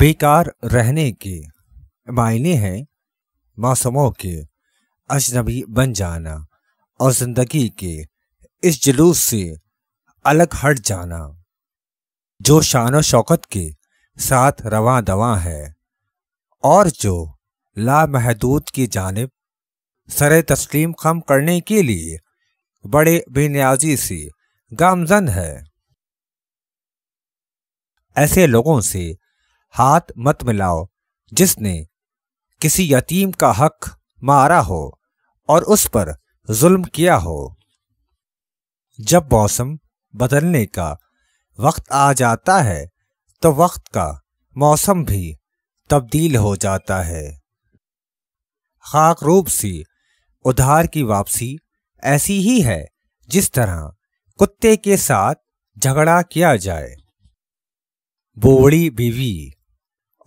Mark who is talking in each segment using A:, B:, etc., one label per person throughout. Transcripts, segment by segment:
A: बेकार रहने के मायने हैं मौसमों के अजनबी बन जाना और ज़िंदगी के इस जुलूस से अलग हट जाना जो शान शौकत के साथ रवा दवा है और जो लामहदूद की जानब सर तस्लीम खम करने के लिए बड़े बेनियाजी से गामजन है ऐसे लोगों से हाथ मत मिलाओ जिसने किसी यतीम का हक मारा हो और उस पर जुल्म किया हो जब मौसम बदलने का वक्त आ जाता है तो वक्त का मौसम भी तब्दील हो जाता है खाक रूप से उधार की वापसी ऐसी ही है जिस तरह कुत्ते के साथ झगड़ा किया जाए बोड़ी बीवी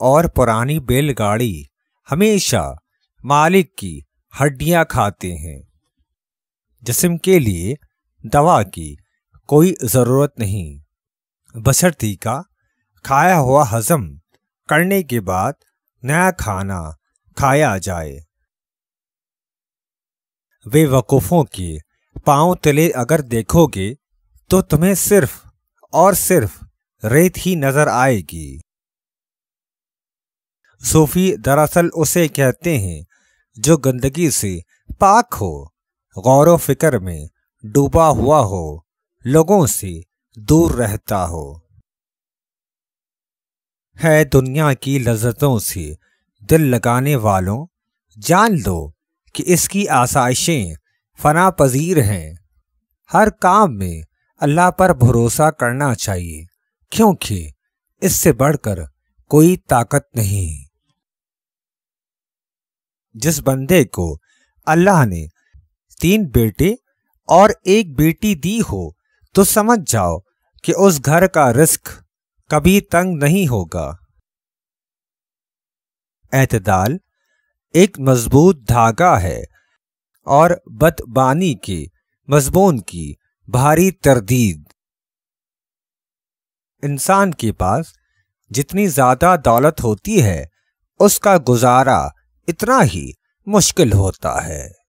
A: और पुरानी बैलगाड़ी हमेशा मालिक की हड्डियां खाते हैं जिसम के लिए दवा की कोई ज़रूरत नहीं बशर्ती का खाया हुआ हजम करने के बाद नया खाना खाया जाए वे वकूफ़ों के पांव तले अगर देखोगे तो तुम्हें सिर्फ और सिर्फ रेत ही नज़र आएगी सूफी दरअसल उसे कहते हैं जो गंदगी से पाक हो गौर फिक्र में डूबा हुआ हो लोगों से दूर रहता हो है दुनिया की लज्जतों से दिल लगाने वालों जान लो कि इसकी आसाइशें फना पजीर हैं हर काम में अल्लाह पर भरोसा करना चाहिए क्योंकि इससे बढ़कर कोई ताकत नहीं जिस बंदे को अल्लाह ने तीन बेटे और एक बेटी दी हो तो समझ जाओ कि उस घर का रिस्क कभी तंग नहीं होगा एतदाल एक मजबूत धागा है और बदबानी के मजबून की भारी तरदीद इंसान के पास जितनी ज़्यादा दौलत होती है उसका गुजारा इतना ही मुश्किल होता है